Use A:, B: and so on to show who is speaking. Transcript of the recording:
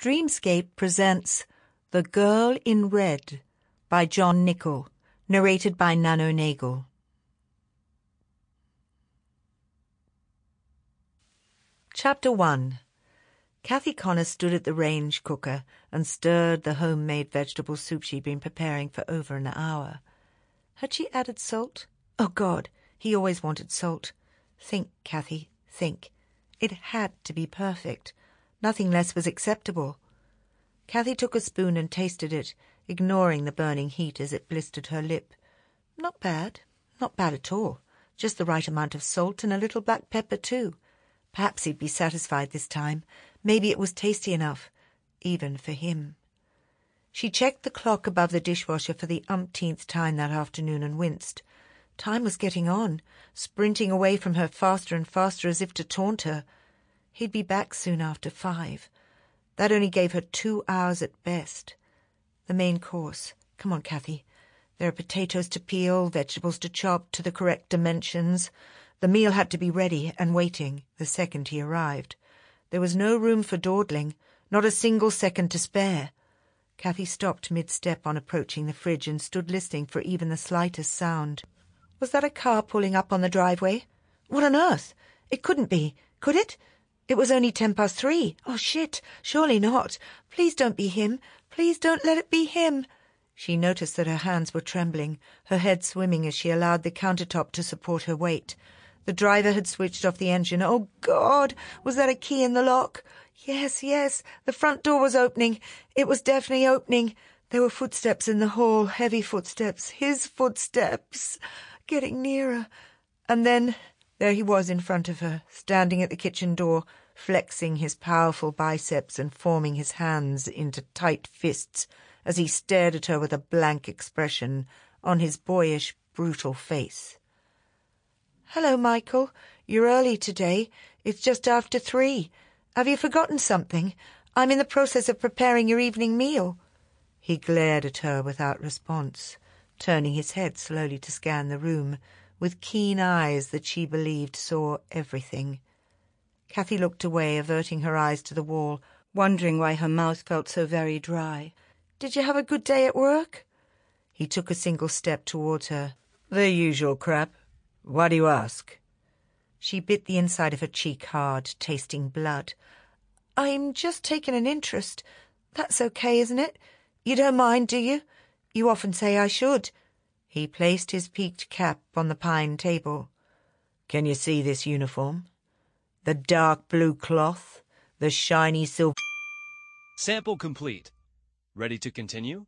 A: Dreamscape presents The Girl in Red by John Nicol, narrated by Nano Nagel. Chapter 1 Kathy Connor stood at the range cooker and stirred the homemade vegetable soup she'd been preparing for over an hour. Had she added salt? Oh, God, he always wanted salt. Think, Kathy, think. It had to be perfect. Nothing less was acceptable. Kathy took a spoon and tasted it, ignoring the burning heat as it blistered her lip. Not bad, not bad at all. Just the right amount of salt and a little black pepper, too. Perhaps he'd be satisfied this time. Maybe it was tasty enough, even for him. She checked the clock above the dishwasher for the umpteenth time that afternoon and winced. Time was getting on, sprinting away from her faster and faster as if to taunt her. He'd be back soon after five. That only gave her two hours at best. The main course. Come on, Kathy. There are potatoes to peel, vegetables to chop to the correct dimensions. The meal had to be ready and waiting the second he arrived. There was no room for dawdling, not a single second to spare. Kathy stopped mid step on approaching the fridge and stood listening for even the slightest sound. Was that a car pulling up on the driveway? What on earth? It couldn't be, could it? It was only ten past three. Oh, shit. Surely not. Please don't be him. Please don't let it be him. She noticed that her hands were trembling, her head swimming as she allowed the countertop to support her weight. The driver had switched off the engine. Oh, God! Was that a key in the lock? Yes, yes. The front door was opening. It was definitely opening. There were footsteps in the hall, heavy footsteps, his footsteps, getting nearer. And then there he was in front of her, standing at the kitchen door, flexing his powerful biceps and forming his hands into tight fists as he stared at her with a blank expression on his boyish, brutal face. Hello, Michael. You're early today. It's just after three. Have you forgotten something? I'm in the process of preparing your evening meal. He glared at her without response, turning his head slowly to scan the room with keen eyes that she believed saw everything. Kathy looked away, averting her eyes to the wall, wondering why her mouth felt so very dry. Did you have a good day at work? He took a single step towards her. The usual crap. Why do you ask? She bit the inside of her cheek hard, tasting blood. I'm just taking an interest. That's okay, isn't it? You don't mind, do you? You often say I should. He placed his peaked cap on the pine table. Can you see this uniform? The dark blue cloth, the shiny silver. Sample complete. Ready to continue?